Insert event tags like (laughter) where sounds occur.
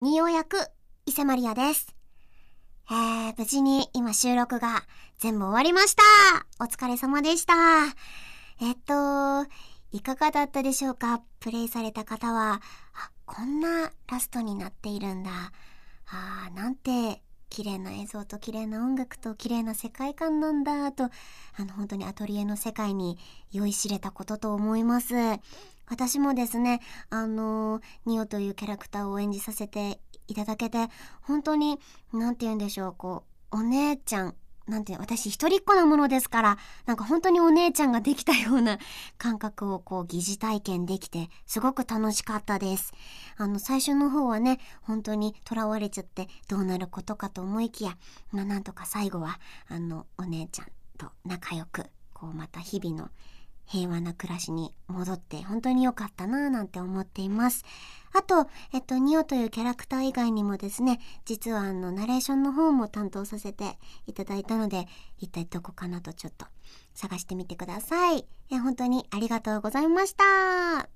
にお役、伊勢マリアです。えー、無事に今収録が全部終わりましたお疲れ様でしたえっと、いかがだったでしょうかプレイされた方は、あ、こんなラストになっているんだ。あー、なんて綺麗な映像と綺麗な音楽と綺麗な世界観なんだと、あの本当にアトリエの世界に酔いしれたことと思います。私もですね、あの、ニオというキャラクターを演じさせていただけて、本当に、なんて言うんでしょう、こう、お姉ちゃん、なんて、私一人っ子なものですから、なんか本当にお姉ちゃんができたような (laughs) 感覚をこう疑似体験できて、すごく楽しかったです。あの、最初の方はね、本当にとらわれちゃってどうなることかと思いきや、まあなんとか最後は、あの、お姉ちゃんと仲良く、こうまた日々の平和な暮らしに戻って本当に良かったなぁなんて思っています。あと、えっと、ニオというキャラクター以外にもですね、実はあの、ナレーションの方も担当させていただいたので、一体どこかなとちょっと探してみてください。え本当にありがとうございました。